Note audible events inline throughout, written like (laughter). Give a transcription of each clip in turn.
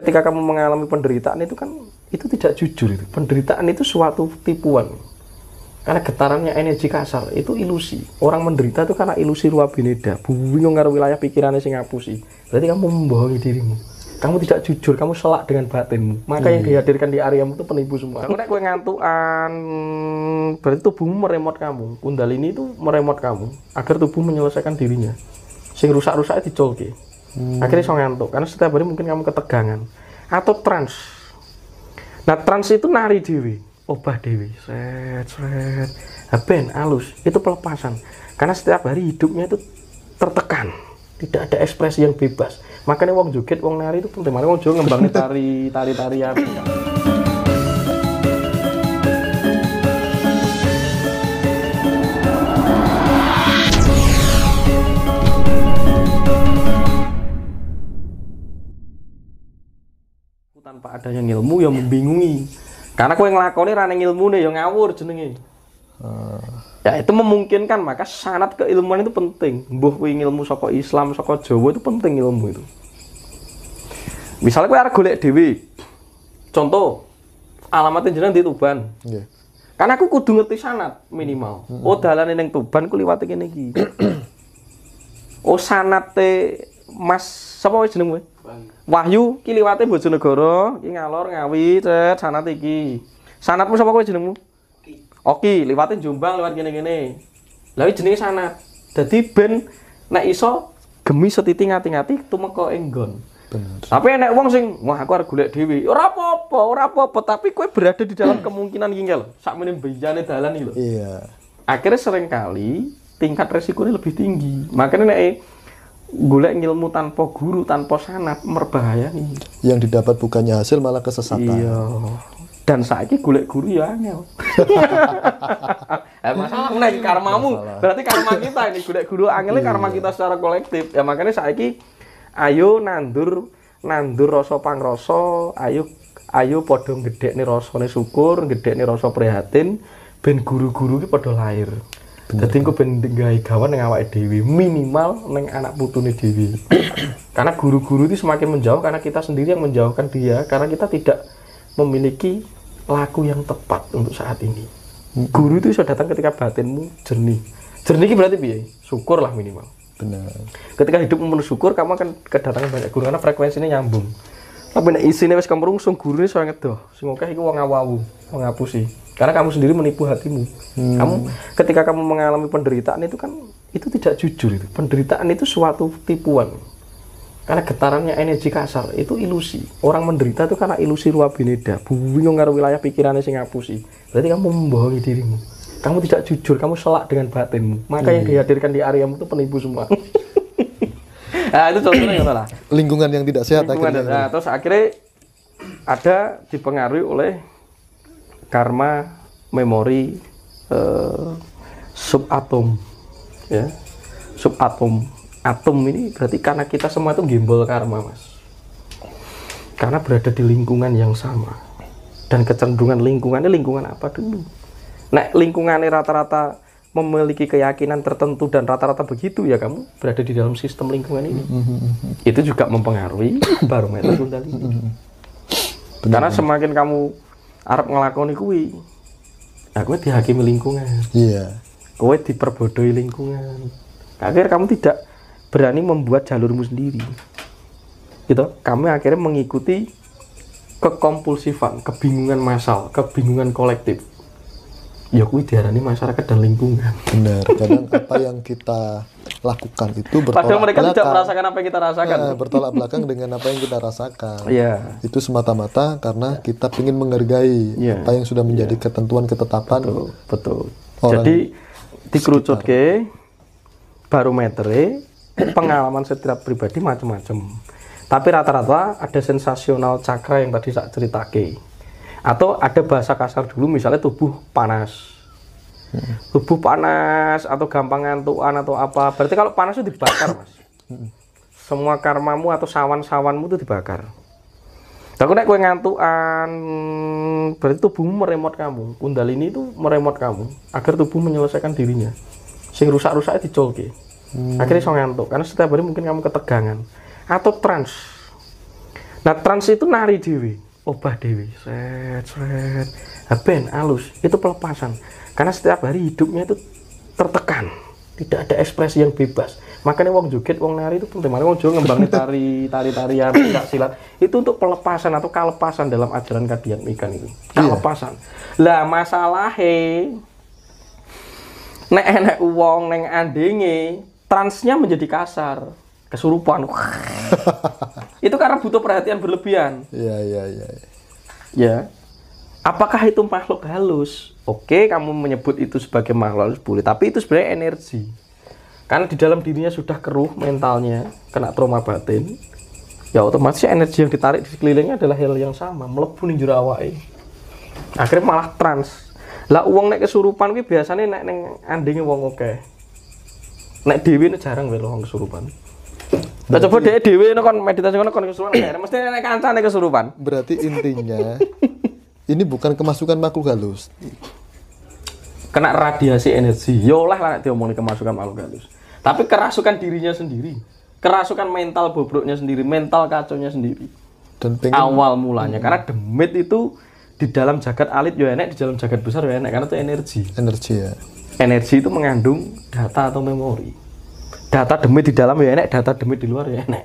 ketika kamu mengalami penderitaan itu kan itu tidak jujur itu penderitaan itu suatu tipuan karena getarannya energi kasar itu ilusi orang menderita itu karena ilusi ruah bineda bingung karo wilayah pikirannya sing ngapusi berarti kamu membohongi dirimu kamu tidak jujur kamu selak dengan batinmu maka yang hmm. dihadirkan di area itu penipu semua karena kue ngantuan berarti tubuhmu meremot kamu kundalini itu meremot kamu agar tubuh menyelesaikan dirinya sing rusak-rusaknya dicolke hmm. akhirnya so ngantuk karena setiap hari mungkin kamu ketegangan atau trans nah trans itu nari dewi obah dewi set set ben alus itu pelepasan karena setiap hari hidupnya itu tertekan tidak ada ekspresi yang bebas makanya wong joget wong nari itu penting makanya wong joget ngembangin tari tari tarian (laughs) tanpa adanya ilmu yang membingungi karena kue ngelakoni rana ilmu nih yang ngawur jenenge hmm. ya itu memungkinkan maka sanat keilmuan itu penting buh kue ilmu soko Islam soko Jawa itu penting ilmu itu misalnya kue arah golek dewi contoh alamatnya jeneng di Tuban yeah. karena aku kudu ngerti sanat minimal mm -hmm. oh dalan yang Tuban aku lewati kene iki (clears throat) oh sanate Mas siapa jeneng kowe Wahyu ki liwate Bojonegoro, ki ngalor Ngawi, cet sanat iki. Sanatmu sapa kowe jenengmu? Oki, oh, liwate Jombang lewat kene-kene. Lah iki jenenge sanat. Dadi ben nek iso gemi setiti ngati-ngati tumeka ing Bener. Tapi enek wong sing wah aku harus gulek Dewi, Ora apa-apa, ora apa-apa, tapi kue berada di dalam hmm. kemungkinan iki lho. Sakmene bejane dalan iki Iya. Akhirnya seringkali tingkat resikonya lebih tinggi. Makanya nek golek ilmu tanpa guru tanpa sanat merbahaya nih yang didapat bukannya hasil malah kesesatan iya dan saiki golek guru ya angel (laughs) eh, masalah menaik karmamu masalah. berarti karma kita ini golek guru angel iya. karma kita secara kolektif ya makanya saiki ayo nandur nandur rasa rosso. ayo ayo podong nih rosso rasane syukur gede nih rasa prihatin ben guru-guru ki padha lahir jadi aku pengen gawe gawan dengan awak dewi minimal neng anak putu nih dewi. (coughs) karena guru-guru itu semakin menjauh karena kita sendiri yang menjauhkan dia karena kita tidak memiliki laku yang tepat untuk saat ini. Hmm. Guru itu sudah datang ketika batinmu jernih. Jernih itu berarti biaya syukurlah minimal. Benar. Ketika hidup memenuhi syukur, kamu akan kedatangan banyak guru karena frekuensinya nyambung. Tapi nek isine wis kemrungsung gurune iso ngedoh. Sing akeh iku wong awu-awu, wong apusi. Karena kamu sendiri menipu hatimu. Hmm. Kamu ketika kamu mengalami penderitaan itu kan itu tidak jujur itu. Penderitaan itu suatu tipuan. Karena getarannya energi kasar itu ilusi. Orang menderita itu karena ilusi ruah bineda. Bingung karo wilayah pikirannya sing ngapusi. Berarti kamu membohongi dirimu. Kamu tidak jujur, kamu selak dengan batinmu. Maka hmm. yang dihadirkan di areamu itu penipu semua. (laughs) nah (coughs) itu contohnya gitu lah (coughs) lingkungan yang tidak sehat lingkungan akhirnya. Nah, terus akhirnya ada dipengaruhi oleh karma memori eh, subatom ya subatom atom ini berarti karena kita semua itu gimbal karma mas karena berada di lingkungan yang sama dan kecenderungan lingkungannya lingkungan apa dulu nah lingkungannya rata-rata memiliki keyakinan tertentu dan rata-rata begitu ya kamu berada di dalam sistem lingkungan ini mm-hmm, mm-hmm, mm-hmm. itu juga mempengaruhi (coughs) barometer kundalini karena semakin kamu Arab ngelakoni kuwi aku nah, dihakimi lingkungan iya kowe diperbodohi lingkungan akhirnya kamu tidak berani membuat jalurmu sendiri gitu kamu akhirnya mengikuti kekompulsifan kebingungan massal kebingungan kolektif ya kuwi diarani masyarakat dan lingkungan. Benar, kadang apa yang kita lakukan itu bertolak Padahal mereka belakang. tidak merasakan apa yang kita rasakan. Nah, bertolak belakang dengan apa yang kita rasakan. Iya. Yeah. Itu semata-mata karena kita ingin menghargai yeah. apa yang sudah menjadi yeah. ketentuan ketetapan. Betul. betul. Orang Jadi ke barometer e, pengalaman setiap pribadi macam-macam. Tapi rata-rata ada sensasional cakra yang tadi saya ceritake atau ada bahasa kasar dulu misalnya tubuh panas. Tubuh panas atau gampang ngantukan atau apa. Berarti kalau panas itu dibakar, Mas. Semua karmamu atau sawan-sawanmu itu dibakar. Kalau naik kue ngantukan, berarti tubuhmu meremot kamu. Kundalini itu meremot kamu agar tubuh menyelesaikan dirinya. Sing rusak-rusak dicolki. Hmm. Akhirnya song ngantuk karena setiap hari mungkin kamu ketegangan atau trans. Nah, trans itu nari dewi obah dewi set set ben alus itu pelepasan karena setiap hari hidupnya itu tertekan tidak ada ekspresi yang bebas makanya wong joget wong nari itu penting makanya wong joget ngembangin (laughs) tari tari tarian tidak silat itu untuk pelepasan atau kelepasan dalam ajaran kadian ikan itu kelepasan. Iya. lah masalah he nek enek uang neng andinge transnya menjadi kasar kesurupan (laughs) itu karena butuh perhatian berlebihan. Iya, iya, iya. Ya. Apakah itu makhluk halus? Oke, kamu menyebut itu sebagai makhluk halus boleh, tapi itu sebenarnya energi. Karena di dalam dirinya sudah keruh mentalnya, kena trauma batin. Ya otomatis energi yang ditarik di sekelilingnya adalah hal yang sama, melebu ning jero Akhirnya malah trans. Lah uang naik kesurupan kuwi biasanya naik neng andinge wong akeh. Nek dhewe jarang wae wong kesurupan. Lah coba dhek dhewe ngono kon meditasi ngono kon kesurupan akhirnya mesti nek kancane kesurupan. Berarti intinya ini bukan kemasukan makhluk halus. Kena radiasi energi. Yo ya lah lah diomongin kemasukan makhluk halus. Tapi kerasukan dirinya sendiri. Kerasukan mental bobroknya sendiri, mental kaconya sendiri. Dan pengen, awal mulanya hmm. karena demit itu di dalam jagat alit yo ya enek, di dalam jagat besar yo ya enek karena itu energi. Energi ya. Energi itu mengandung data atau memori data demi di dalam ya enak data demi di luar ya enak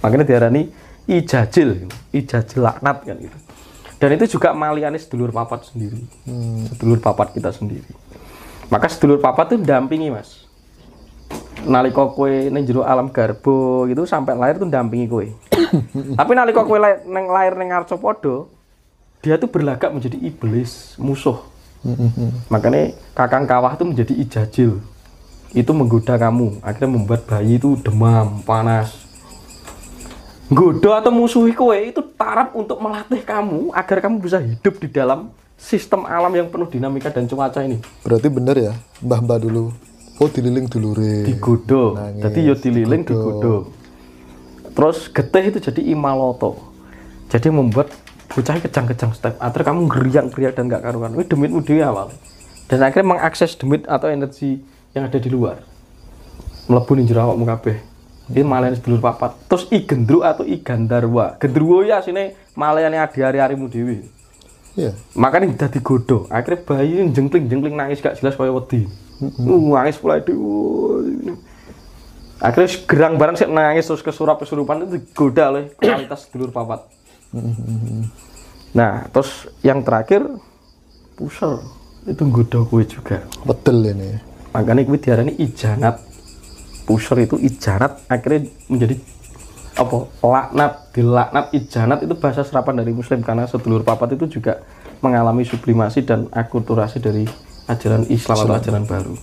makanya diarani ijajil ijajil laknat kan gitu dan itu juga maliannya sedulur papat sendiri hmm. sedulur papat kita sendiri maka sedulur papat itu dampingi mas Nali kue neng jero alam garbo gitu sampai lahir tuh dampingi kue (coughs) tapi nali kue lahir neng lahir neng arcopodo dia tuh berlagak menjadi iblis musuh hmm, hmm, hmm. makanya kakang kawah tuh menjadi ijajil itu menggoda kamu akhirnya membuat bayi itu demam panas goda atau musuhi kue itu tarap untuk melatih kamu agar kamu bisa hidup di dalam sistem alam yang penuh dinamika dan cuaca ini berarti benar ya mbah-mbah dulu oh dililing re digodo Nangis, jadi yo dililing digodo. terus getih itu jadi imaloto jadi membuat bocah kejang-kejang step akhirnya kamu geriang-geriang dan gak karuan wih demitmu dia awal dan akhirnya mengakses demit atau energi yang ada di luar melebu nih muka beh ini malayan sedulur papat terus i gendru atau i gandarwa gendruwo ya sini malayan adi hari harimu dewi yeah. makanya kita godo. akhirnya bayi ini jengkling jengkling nangis gak jelas kaya wedi mm-hmm. nangis pula itu akhirnya gerang bareng sih nangis terus kesurap kesurupan itu digoda oleh kualitas sedulur papat mm-hmm. nah terus yang terakhir pusar itu goda kue juga betul ini makanya kuwi ini ijanat pusher itu ijanat akhirnya menjadi apa laknat dilaknat ijanat itu bahasa serapan dari muslim karena sedulur papat itu juga mengalami sublimasi dan akulturasi dari ajaran Islam atau ajaran baru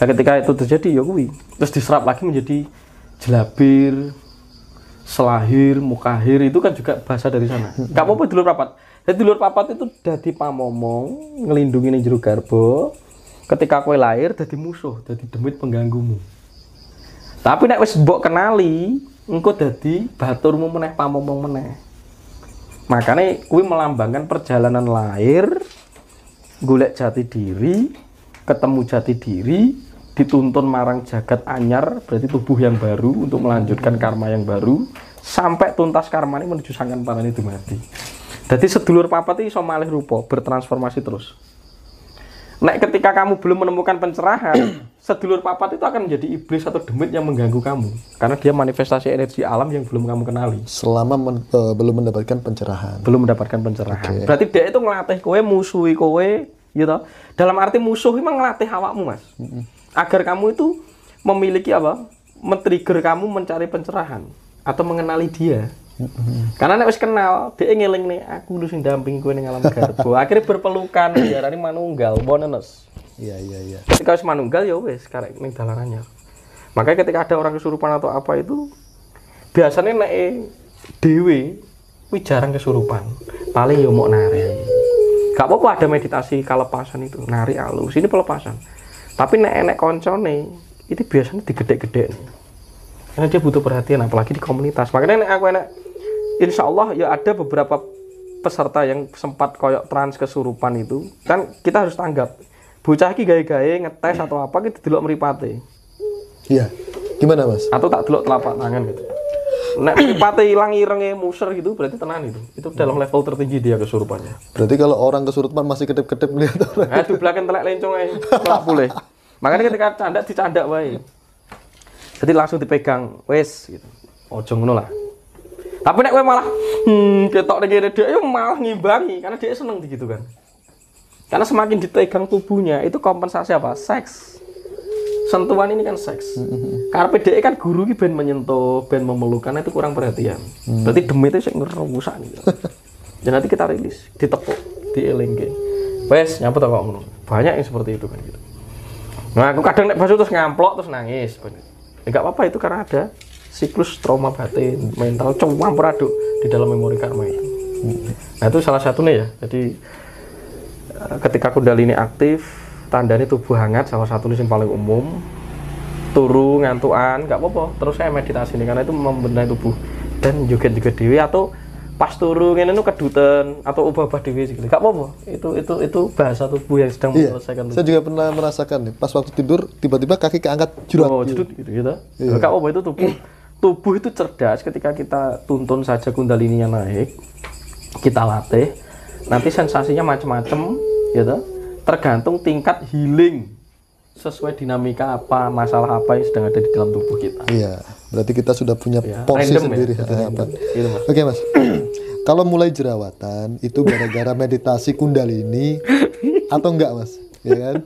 nah ketika itu terjadi ya kuwi terus diserap lagi menjadi jelabir selahir mukahir itu kan juga bahasa dari sana hmm. gak apa-apa dulur papat jadi dulur papat itu dadi pamomong ngelindungi ning jero garbo ketika kue lahir jadi musuh jadi demit pengganggumu tapi nek wis mbok kenali engko jadi baturmu meneh pamomong meneh makanya kue melambangkan perjalanan lahir golek jati diri ketemu jati diri dituntun marang jagat anyar berarti tubuh yang baru untuk melanjutkan karma yang baru sampai tuntas karma ini menuju sangkan itu mati jadi sedulur papa itu iso malih rupa bertransformasi terus Nek ketika kamu belum menemukan pencerahan, (clears throat) sedulur papat itu akan menjadi iblis atau demit yang mengganggu kamu karena dia manifestasi energi alam yang belum kamu kenali. Selama men, uh, belum mendapatkan pencerahan. Belum mendapatkan pencerahan. Okay. Berarti dia itu ngelatih kowe, musuhi kowe, gitu. Dalam arti musuh memang ngelatih awakmu, Mas. Agar kamu itu memiliki apa? men-trigger kamu mencari pencerahan atau mengenali dia. Karena nek wis kenal, dia ngeling nih aku lu sing damping kowe ning alam garbo. Akhirnya berpelukan diarani manunggal, bonenes. Iya iya iya. Ketika wis manunggal ya wis karek ning dalarannya Makanya ketika ada orang kesurupan atau apa itu biasanya nek e dewi kuwi jarang kesurupan. Paling yo ya mau nari. Gak apa-apa ada meditasi kelepasan itu, nari alus ini pelepasan. Tapi nek enek koncone itu biasanya digedek-gedek. Karena dia butuh perhatian apalagi di komunitas. Makanya nek aku enek insya Allah ya ada beberapa peserta yang sempat koyok trans kesurupan itu kan kita harus tanggap bocah ki gaya-gaya ngetes atau apa gitu dulu meripati iya gimana mas atau tak dulu telapak tangan gitu Nek meripati hilang irengnya muser gitu berarti tenang itu. Itu dalam level tertinggi dia kesurupannya. Berarti kalau orang kesurupan masih kedip-kedip lihat orang. Aduh belakang telak lencong aja Telak boleh. Makanya ketika canda dicanda wae. Jadi langsung dipegang wes gitu. Ojo ngono lah. Tapi nek kowe malah hmm, ketok ning kene dia malah ngimbangi karena dia seneng gitu kan. Karena semakin ditegang tubuhnya itu kompensasi apa? Seks. Sentuhan ini kan seks. Mm-hmm. Karena PDE kan guru ki ben menyentuh, ben memelukan itu kurang perhatian. Hmm. Berarti demi itu sing ngerusak gitu. (laughs) Dan nanti kita rilis, ditepuk, dielingke. Wes, nyambut kok ngono. Banyak yang seperti itu kan gitu. Nah, aku kadang nek basu terus ngamplok terus nangis. Enggak ya, apa-apa itu karena ada siklus trauma batin mental campur aduk di dalam memori karma itu. Nah itu salah satunya ya. Jadi eh, ketika kundalini aktif, tandanya tubuh hangat salah satunya yang paling umum. Turu ngantuan, nggak apa-apa. Terus saya meditasi ini karena itu membenahi tubuh dan juga juga dewi atau pas turun ini nu kedutan atau ubah-ubah dewi gitu. nggak apa-apa. Itu itu itu bahasa tubuh yang sedang iya. menyelesaikan. Tubuh. Saya juga pernah merasakan nih, pas waktu tidur tiba-tiba kaki keangkat jurang. Oh, gitu gitu. gitu. Iya. apa-apa itu tubuh (clears throat) tubuh itu cerdas ketika kita tuntun saja yang naik kita latih nanti sensasinya macam-macam gitu ya tergantung tingkat healing sesuai dinamika apa masalah apa yang sedang ada di dalam tubuh kita iya berarti kita sudah punya ya, porsi ya, sendiri ya, ya, Itu, mas. oke mas (clears throat) kalau mulai jerawatan itu gara-gara meditasi kundalini atau enggak mas ya kan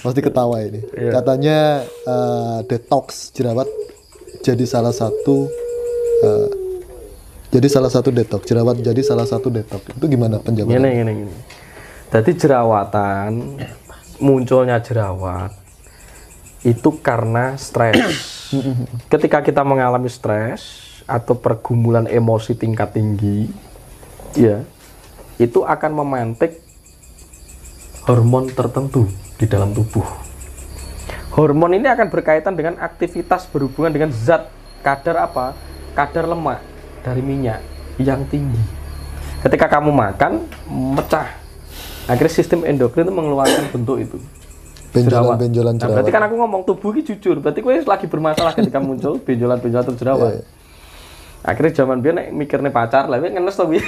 pasti ketawa ini iya. katanya uh, detox jerawat jadi salah satu uh, jadi salah satu detok jerawat jadi salah satu detok itu gimana penjelasan? Gini gini gini. Jadi jerawatan munculnya jerawat itu karena stres. (coughs) Ketika kita mengalami stres atau pergumulan emosi tingkat tinggi, ya itu akan memantik hormon tertentu di dalam tubuh Hormon ini akan berkaitan dengan aktivitas berhubungan dengan zat kadar apa? Kadar lemak dari minyak yang tinggi. Ketika kamu makan, mecah. Akhirnya sistem endokrin itu mengeluarkan bentuk itu. Benjolan, benjolan jerawat. Nah, berarti kan aku ngomong tubuh ini jujur. Berarti gue lagi bermasalah ketika muncul (laughs) benjolan-benjolan terjerawat. Yeah, iya. akhirnya zaman biar mikirnya pacar lah biar ngenes tapi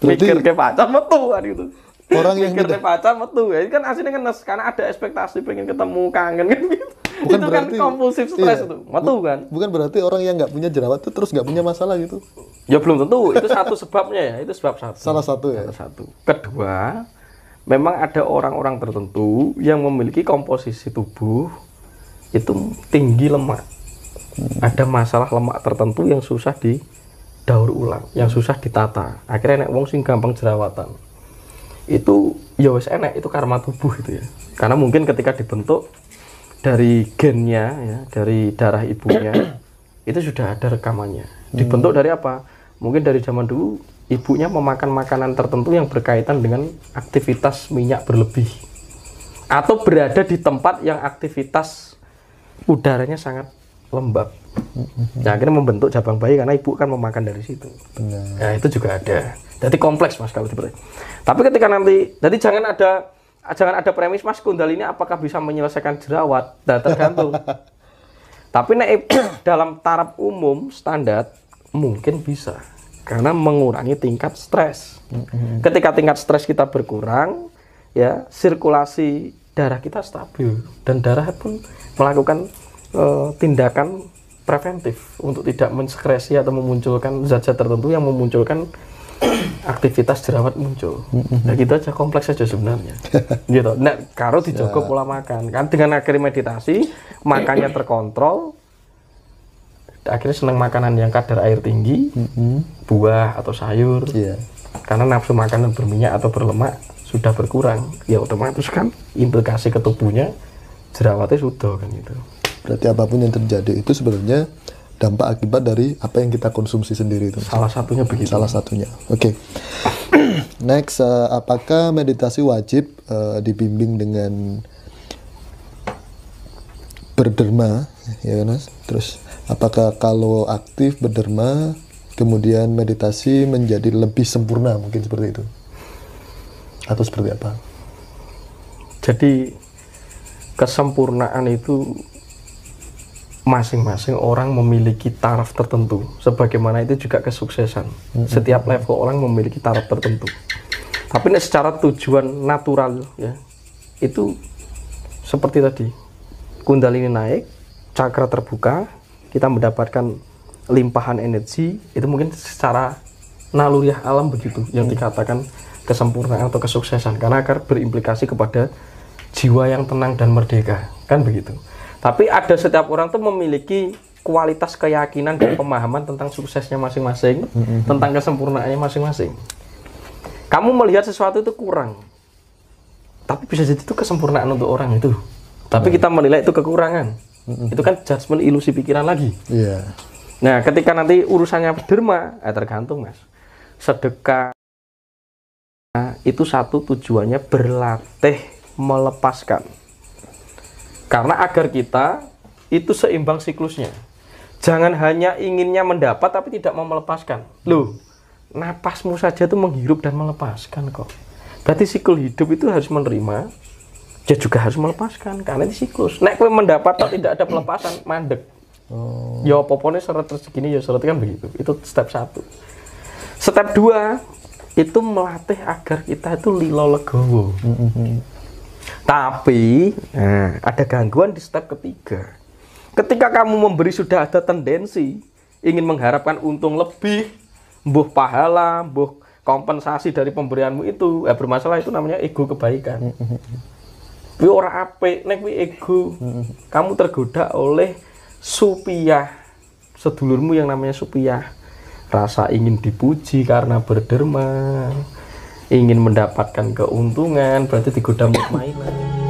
mikir ke pacar metu kan gitu orang yang gede pacar metu ya kan aslinya kan karena ada ekspektasi pengen ketemu kangen kan gitu bukan itu kan berarti, kan kompulsif stres iya, itu metu kan bukan berarti orang yang nggak punya jerawat itu terus nggak punya masalah gitu ya belum tentu itu satu sebabnya ya itu sebab satu salah satu ya salah satu kedua memang ada orang-orang tertentu yang memiliki komposisi tubuh itu tinggi lemak ada masalah lemak tertentu yang susah di daur ulang yang susah ditata akhirnya nek wong sing gampang jerawatan itu ya wes enek itu karma tubuh itu ya karena mungkin ketika dibentuk dari gennya ya dari darah ibunya (clears throat) itu sudah ada rekamannya hmm. dibentuk hmm. dari apa mungkin dari zaman dulu ibunya memakan makanan tertentu yang berkaitan dengan aktivitas minyak berlebih atau berada di tempat yang aktivitas udaranya sangat lembab nah akhirnya membentuk cabang bayi karena ibu kan memakan dari situ Benar. nah itu juga ada jadi kompleks mas kalau seperti. Tapi ketika nanti, jadi jangan ada jangan ada premis mas ini apakah bisa menyelesaikan jerawat dan nah, tergantung. (laughs) Tapi naik (coughs) dalam taraf umum standar mungkin bisa karena mengurangi tingkat stres. Mm-hmm. Ketika tingkat stres kita berkurang, ya sirkulasi darah kita stabil dan darah pun melakukan uh, tindakan preventif untuk tidak mensekresi atau memunculkan zat-zat tertentu yang memunculkan (clears throat) aktivitas jerawat muncul. Mm-hmm. Nah gitu aja kompleks aja sebenarnya. (laughs) gitu. Nah karo iya. dijogo pola makan kan dengan akhirnya meditasi makannya (clears throat) terkontrol. Akhirnya seneng makanan yang kadar air tinggi, mm-hmm. buah atau sayur. Iya. Karena nafsu makanan berminyak atau berlemak sudah berkurang, ya otomatis kan implikasi ke tubuhnya jerawatnya sudah kan itu. Berarti apapun yang terjadi itu sebenarnya dampak akibat dari apa yang kita konsumsi sendiri itu. Salah satunya begitu. Salah satunya. Oke. Okay. (clears throat) Next, uh, apakah meditasi wajib uh, dibimbing dengan berderma, ya kan? Terus apakah kalau aktif berderma kemudian meditasi menjadi lebih sempurna mungkin seperti itu atau seperti apa jadi kesempurnaan itu masing-masing orang memiliki taraf tertentu sebagaimana itu juga kesuksesan mm-hmm. setiap level orang memiliki taraf tertentu tapi ini secara tujuan natural ya itu seperti tadi kundalini naik cakra terbuka kita mendapatkan limpahan energi itu mungkin secara naluriah alam begitu yang mm. dikatakan kesempurnaan atau kesuksesan karena akan berimplikasi kepada jiwa yang tenang dan merdeka kan begitu tapi ada setiap orang tuh memiliki kualitas keyakinan dan pemahaman tentang suksesnya masing-masing, mm-hmm. tentang kesempurnaannya masing-masing. Kamu melihat sesuatu itu kurang, tapi bisa jadi itu kesempurnaan untuk orang itu. Tapi iya. kita menilai itu kekurangan. Mm-hmm. Itu kan judgement ilusi pikiran lagi. Yeah. Nah, ketika nanti urusannya derma, eh, tergantung mas. Sedekah itu satu tujuannya berlatih melepaskan karena agar kita itu seimbang siklusnya. Jangan hanya inginnya mendapat tapi tidak mau melepaskan. Loh, napasmu saja itu menghirup dan melepaskan kok. Berarti siklus hidup itu harus menerima, dia juga harus melepaskan karena ini siklus. Nek kowe mendapat tapi tidak ada pelepasan, mandek. Oh. Ya apa seret syarat rezeki ya seret kan begitu. Itu step satu. Step dua itu melatih agar kita itu lilo legowo. Mm -hmm. Tapi nah, ada gangguan di step ketiga. Ketika kamu memberi sudah ada tendensi ingin mengharapkan untung lebih, buh pahala, buh kompensasi dari pemberianmu itu, ya bermasalah itu namanya ego kebaikan. Kuwi ora ape nek kuwi ego. Kamu tergoda oleh supiah sedulurmu yang namanya supiah. Rasa ingin dipuji karena berderma ingin mendapatkan keuntungan berarti digoda mainan